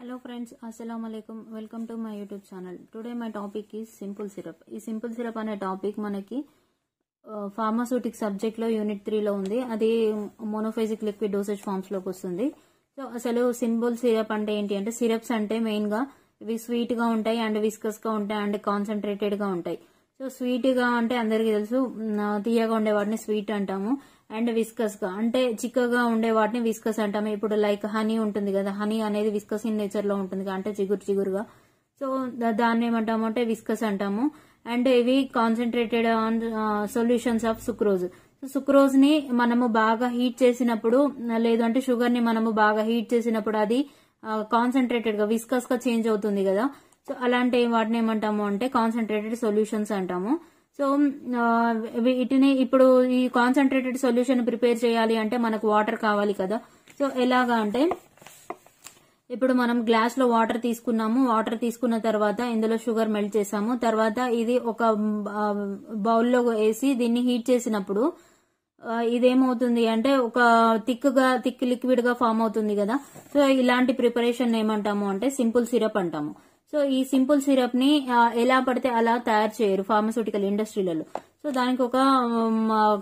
Hello friends అస్సలం alaikum. Welcome to my YouTube channel today my topic is simple syrup ఈ simple syrup అనే topic మనకి pharmaceutic సబ్జెక్ట్లో unit త్రీలో ఉంది అది మోనోఫైజిక్ లిక్విడ్ డోసేజ్ లోకి వస్తుంది సో అసలు సింపుల్ సిరప్ అంటే ఏంటి అంటే సిరప్స్ అంటే మెయిన్గా ఇవి స్వీట్గా ఉంటాయి అండ్ విస్కస్గా ఉంటాయి అండ్ గా ఉంటాయి సో స్వీట్గా అంటే అందరికీ తెలుసు తీయగా ఉండే వాటిని స్వీట్ అంటాము అండ్ విస్కస్ గా అంటే చిక్కగా ఉండే వాటిని విస్కస్ అంటాము ఇప్పుడు లైక్ హనీ ఉంటుంది కదా హనీ అనేది విస్కస్ ఇన్ నేచర్ లో ఉంటుంది అంటే చిగురు చిగురుగా సో దాన్ని ఏమంటాము అంటే విస్కస్ అంటాము అండ్ ఇవి concentrated on solutions of sucrose so sucrose ని మనము బాగా హీట్ చేసినప్పుడు లేదు అంటే షుగర్ ని మనము బాగా హీట్ చేసినప్పుడు అది కాన్సన్ట్రేటెడ్ uh, గా విస్కస్ గా చేంజ్ అవుతుంది కదా సో అలాంటి వాటిని ఏమంటాము అంటే కాన్సన్ట్రేటెడ్ సొల్యూషన్స్ అంటాము సో వీటిని ఇప్పుడు ఈ కాన్సన్ట్రేటెడ్ సొల్యూషన్ ప్రిపేర్ చేయాలి అంటే మనకు వాటర్ కావాలి కదా సో ఎలాగా అంటే ఇప్పుడు మనం గ్లాస్ లో వాటర్ తీసుకున్నాము వాటర్ తీసుకున్న తర్వాత ఇందులో షుగర్ మెల్ట్ చేసాము తర్వాత ఇది ఒక బౌల్లో వేసి దీన్ని హీట్ చేసినప్పుడు ఇదేమవుతుంది అంటే ఒక థిక్గా థిక్ లిక్విడ్ గా ఫామ్ అవుతుంది కదా సో ఇలాంటి ప్రిపరేషన్ ఏమంటాము అంటే సింపుల్ సిరప్ అంటాము సో ఈ సింపుల్ సిరప్ ని ఎలా పడితే అలా తయారు చేయరు ఫార్మస్యూటికల్ ఇండస్ట్రీలలో సో దానికి ఒక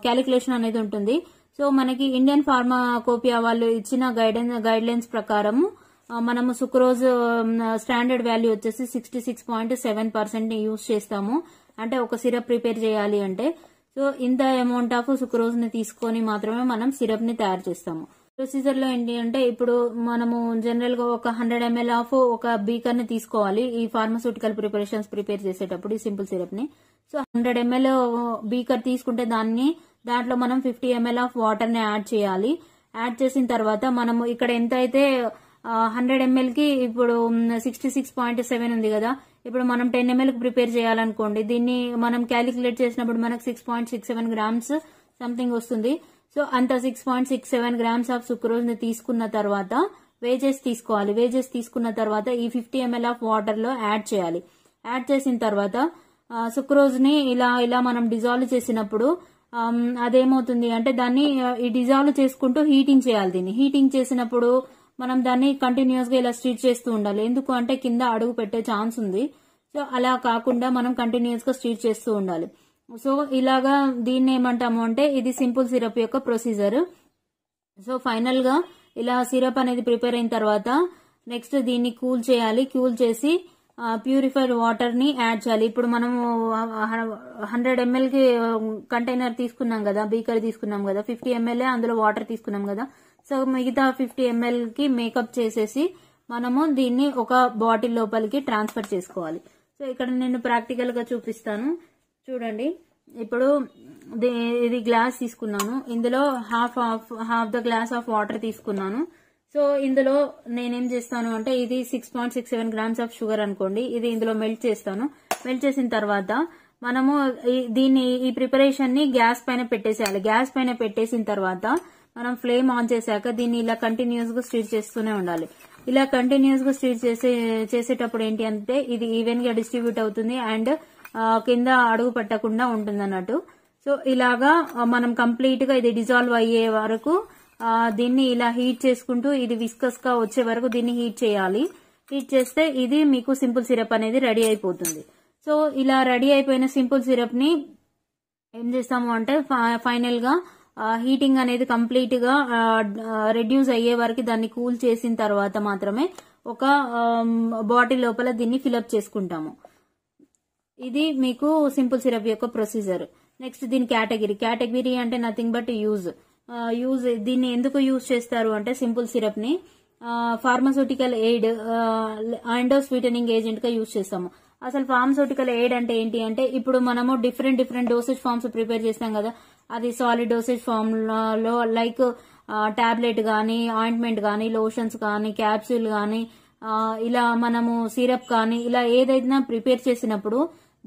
క్యాలిక్యులేషన్ అనేది ఉంటుంది సో మనకి ఇండియన్ ఫార్మాకోపియా వాళ్ళు ఇచ్చిన గైడ్ లైన్స్ ప్రకారము మనము సుక్రోజ్ స్టాండర్డ్ వాల్యూ వచ్చేసి sixty six point seven percent use చేస్తాము అంటే ఒక సిరప్ ప్రిపేర్ చేయాలి అంటే సో ఇంత అమౌంట్ ఆఫ్ సుక్రోజ్ ని తీసుకొని మాత్రమే మనం సిరప్ ని తయారు చేస్తాము ప్రొసీజర్ లో ఏంటి అంటే ఇప్పుడు మనము జనరల్ గా ఒక హండ్రెడ్ ఎంఎల్ ఆఫ్ ఒక బీకర్ ని తీసుకోవాలి ఈ ఫార్మాసూటికల్ ప్రిపరేషన్స్ ప్రిపేర్ చేసేటప్పుడు ఈ సింపుల్ సిరప్ ని సో హండ్రెడ్ ఎంఎల్ బీకర్ తీసుకుంటే దాన్ని దాంట్లో మనం ఫిఫ్టీ ఎంఎల్ ఆఫ్ వాటర్ ని యాడ్ చేయాలి యాడ్ చేసిన తర్వాత మనము ఇక్కడ ఎంత అయితే హండ్రెడ్ ఎంఎల్కి ఇప్పుడు సిక్స్టీ సిక్స్ పాయింట్ సెవెన్ ఉంది కదా ఇప్పుడు మనం టెన్ ఎంఎల్కి ప్రిపేర్ చేయాలనుకోండి దీన్ని మనం క్యాలిక్యులేట్ చేసినప్పుడు మనకు six point six seven grams something వస్తుంది సో అంత six point six seven grams of sucrose ని తీసుకున్న తర్వాత వేజెస్ తీసుకోవాలి వేజెస్ తీసుకున్న తర్వాత ఈ ఫిఫ్టీ ఎంఎల్ ఆఫ్ వాటర్ లో యాడ్ చేయాలి యాడ్ చేసిన తర్వాత సుక్రోజ్ ని ఇలా ఇలా మనం డిజాల్వ్ చేసినప్పుడు అదేమవుతుంది అంటే దాన్ని డిజాల్వ్ చేసుకుంటూ హీటింగ్ చేయాలి దీన్ని హీటింగ్ చేసినప్పుడు మనం దాన్ని కంటిన్యూస్గా ఇలా స్టిచ్ చేస్తూ ఉండాలి ఎందుకు అంటే కింద అడుగు పెట్టే ఛాన్స్ ఉంది సో అలా కాకుండా మనం కంటిన్యూస్గా స్టిచ్ చేస్తూ ఉండాలి సో ఇలాగా దీన్ని ఏమంటాము అంటే ఇది సింపుల్ సిరప్ యొక్క ప్రొసీజర్ సో ఫైనల్గా ఇలా సిరప్ అనేది ప్రిపేర్ అయిన తర్వాత నెక్స్ట్ దీన్ని కూల్ చేయాలి కూల్ చేసి ప్యూరిఫైడ్ వాటర్ ని యాడ్ చేయాలి ఇప్పుడు మనము హండ్రెడ్ ఎంఎల్ కి కంటైనర్ తీసుకున్నాం కదా బీకర్ తీసుకున్నాం కదా ఫిఫ్టీ ఎంఎల్ అందులో వాటర్ తీసుకున్నాం కదా సో మిగతా ఫిఫ్టీ ఎంఎల్ కి మేకప్ చేసేసి మనము దీన్ని ఒక బాటిల్ లోపలికి ట్రాన్స్ఫర్ చేసుకోవాలి సో ఇక్కడ నేను ప్రాక్టికల్ గా చూపిస్తాను చూడండి ఇప్పుడు ఇది గ్లాస్ తీసుకున్నాను ఇందులో half half half the glass of water తీసుకున్నాను సో ఇందులో నేనేం చేస్తాను అంటే ఇది six point six seven grams of sugar అనుకోండి ఇది ఇందులో మెల్ట్ చేస్తాను మెల్ట్ చేసిన తర్వాత మనము దీన్ని ఈ ప్రిపరేషన్ ని గ్యాస్ పైన పెట్టేసేయాలి గ్యాస్ పైన పెట్టేసిన తర్వాత మనం ఫ్లేమ్ ఆన్ చేశాక దీన్ని ఇలా కంటిన్యూస్ గా స్టీర్ చేస్తూనే ఉండాలి ఇలా కంటిన్యూస్ గా స్టీర్ చేసే చేసేటప్పుడు ఏంటి అంటే ఇది ఈవెన్ గా డిస్ట్రిబ్యూట్ అవుతుంది అండ్ కింద అడుగు పట్టకుండా ఉంటుంది అన్నట్టు సో ఇలాగా మనం కంప్లీట్ గా ఇది డిజాల్వ్ అయ్యే వరకు దీన్ని ఇలా హీట్ చేసుకుంటూ ఇది విస్కస్ గా వచ్చే వరకు దీన్ని హీట్ చేయాలి హీట్ చేస్తే ఇది మీకు సింపుల్ సిరప్ అనేది రెడీ అయిపోతుంది సో ఇలా రెడీ అయిపోయిన సింపుల్ సిరప్ ని ఏం చేస్తాము అంటే ఫైనల్ గా హీటింగ్ అనేది కంప్లీట్ గా రెడ్యూస్ అయ్యే వరకు దాన్ని కూల్ చేసిన తర్వాత మాత్రమే ఒక బాటిల్ లోపల దీన్ని ఫిలప్ చేసుకుంటాము ఇది మీకు సింపుల్ సిరప్ యొక్క ప్రొసీజర్ నెక్స్ట్ దీని కేటగిరీ కేటగిరీ అంటే నథింగ్ బట్ యూజ్ యూజ్ దీన్ని ఎందుకు యూజ్ చేస్తారు అంటే సింపుల్ సిరప్ని ఫార్మాసూటికల్ ఎయిడ్ అండ్ స్వీటనింగ్ ఏజెంట్గా యూజ్ చేస్తాము అసలు ఫార్మసూటికల్ ఎయిడ్ అంటే ఏంటి అంటే ఇప్పుడు మనము different different dosage forms prepare చేస్తాం కదా అది సాలిడ్ డోసేజ్ ఫామ్ లో లైక్ టాబ్లెట్ కానీ ఆయింట్మెంట్ కానీ లోషన్స్ కానీ క్యాప్సూల్ కానీ ఇలా మనము సిరప్ కానీ ఇలా ఏదైనా ప్రిపేర్ చేసినప్పుడు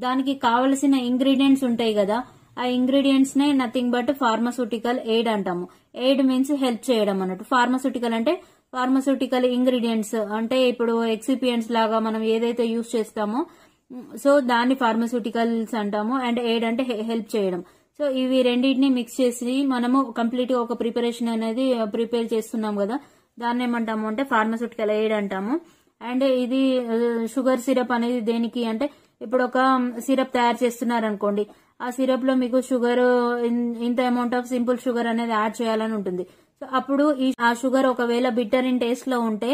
దానికి కావలసిన ఇంగ్రీడియంట్స్ ఉంటాయి కదా ఆ ఇంగ్రీడియంట్స్ నే నథింగ్ బట్ ఫార్మస్యూటికల్ ఎయిడ్ అంటాము ఎయిడ్ మీన్స్ హెల్ప్ చేయడం అన్నట్టు ఫార్మస్యూటికల్ అంటే ఫార్మస్యూటికల్ ఇంగ్రీడియంట్స్ అంటే ఇప్పుడు ఎక్సిపియన్స్ లాగా మనం ఏదైతే యూస్ చేస్తామో సో దాన్ని ఫార్మస్యూటికల్స్ అంటాము అండ్ ఎయిడ్ అంటే హెల్ప్ చేయడం సో ఇవి రెండింటిని మిక్స్ చేసి మనము కంప్లీట్ గా ఒక ప్రిపరేషన్ అనేది ప్రిపేర్ చేస్తున్నాం కదా దాన్ని ఏమంటాము అంటే ఫార్మస్యూటికల్ ఎయిడ్ అంటాము అండ్ ఇది షుగర్ సిరప్ అనేది దేనికి అంటే ఇప్పుడు ఒక సిరప్ um, తయారు చేస్తున్నారు అనుకోండి ఆ సిరప్ లో మీకు షుగర్ ఇంత అమౌంట్ ఆఫ్ సింపుల్ షుగర్ అనేది యాడ్ చేయాలని ఉంటుంది సో అప్పుడు ఈ ఆ షుగర్ ఒకవేళ బిట్టర్ ఇన్ టేస్ట్ లో ఉంటే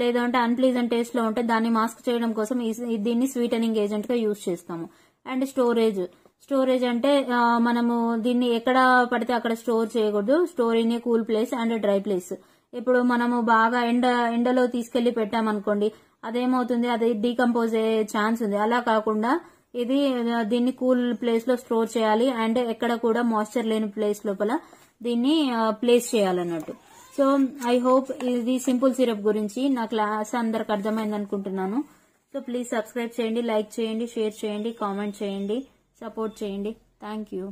లేదంటే అన్ప్లీజెంట్ టేస్ట్ లో ఉంటే దాన్ని మాస్క్ చేయడం కోసం దీన్ని స్వీటనింగ్ ఏజెంట్ గా యూజ్ చేస్తాము అండ్ స్టోరేజ్ స్టోరేజ్ అంటే మనము దీన్ని ఎక్కడ పడితే అక్కడ స్టోర్ చేయకూడదు store in a cool place and dry place ఇప్పుడు మనము బాగా ఎండ ఎండలో తీసుకెళ్లి పెట్టామనుకోండి అదేమవుతుంది అది డీకంపోజ్ అయ్యే ఛాన్స్ ఉంది అలా కాకుండా ఇది దీన్ని కూల్ ప్లేస్ లో స్టోర్ చేయాలి అండ్ ఎక్కడ కూడా మాయిశ్చర్ లేని ప్లేస్ లోపల దీన్ని ప్లేస్ చేయాలన్నట్టు సో ఐ హోప్ ఇది సింపుల్ సిరప్ గురించి నా క్లాస్ అందరికి అర్థమైంది అనుకుంటున్నాను సో ప్లీజ్ సబ్స్క్రైబ్ చేయండి లైక్ చేయండి షేర్ చేయండి కామెంట్ చేయండి సపోర్ట్ చేయండి థ్యాంక్ యూ